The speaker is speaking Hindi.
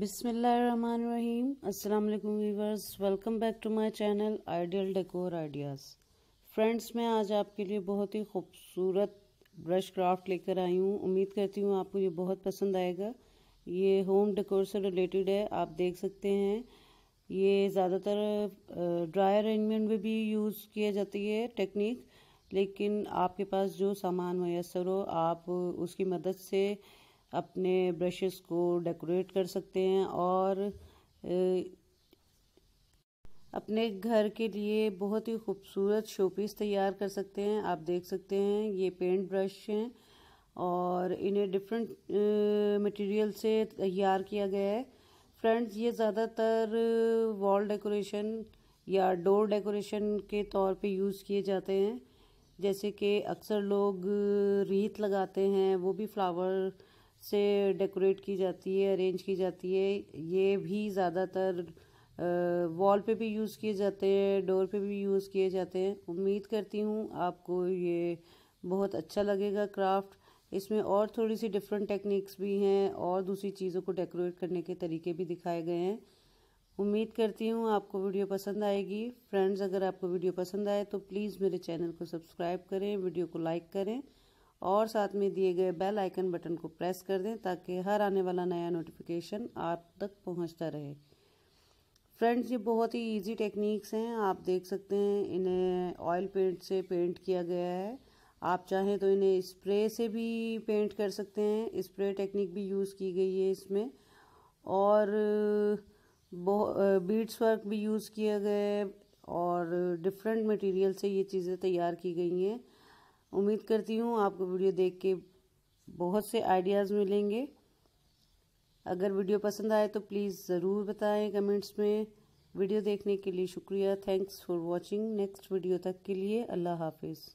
बिसमीम अल्लाम viewers welcome back to my channel ideal decor ideas friends मैं आज आपके लिए बहुत ही खूबसूरत ब्रश क्राफ्ट लेकर आई हूँ उम्मीद करती हूँ आपको ये बहुत पसंद आएगा ये होम डेकोर से रिलेटेड है आप देख सकते हैं ये ज़्यादातर ड्राई अरेंजमेंट में भी यूज़ किया जाती है टेक्निक लेकिन आपके पास जो सामान मैसर हो आप उसकी मदद से अपने ब्रशेस को डेकोरेट कर सकते हैं और अपने घर के लिए बहुत ही खूबसूरत शोपीस तैयार कर सकते हैं आप देख सकते हैं ये पेंट ब्रश हैं और इन्हें डिफरेंट मटेरियल से तैयार किया गया है फ्रेंड्स ये ज़्यादातर वॉल डेकोरेशन या डोर डेकोरेशन के तौर पे यूज़ किए जाते हैं जैसे कि अक्सर लोग रीत लगाते हैं वो भी फ्लावर से डेकोरेट की जाती है अरेंज की जाती है ये भी ज़्यादातर वॉल पे भी यूज़ किए जाते हैं डोर पे भी यूज़ किए जाते हैं उम्मीद करती हूँ आपको ये बहुत अच्छा लगेगा क्राफ्ट इसमें और थोड़ी सी डिफरेंट टेक्निक्स भी हैं और दूसरी चीज़ों को डेकोरेट करने के तरीके भी दिखाए गए हैं उम्मीद करती हूँ आपको वीडियो पसंद आएगी फ्रेंड्स अगर आपको वीडियो पसंद आए तो प्लीज़ मेरे चैनल को सब्सक्राइब करें वीडियो को लाइक करें और साथ में दिए गए बेल आइकन बटन को प्रेस कर दें ताकि हर आने वाला नया नोटिफिकेशन आप तक पहुंचता रहे फ्रेंड्स ये बहुत ही इजी टेक्निक्स हैं आप देख सकते हैं इन्हें ऑयल पेंट से पेंट किया गया है आप चाहें तो इन्हें स्प्रे से भी पेंट कर सकते हैं स्प्रे टेक्निक भी यूज़ की गई है इसमें और बीड्स वर्क भी यूज़ किया गया है और डिफरेंट मटेरियल से ये चीज़ें तैयार की गई हैं उम्मीद करती हूँ आपको वीडियो देख के बहुत से आइडियाज़ मिलेंगे अगर वीडियो पसंद आए तो प्लीज़ ज़रूर बताएं कमेंट्स में वीडियो देखने के लिए शुक्रिया thanks for watching next video तक के लिए अल्लाह हाफिज़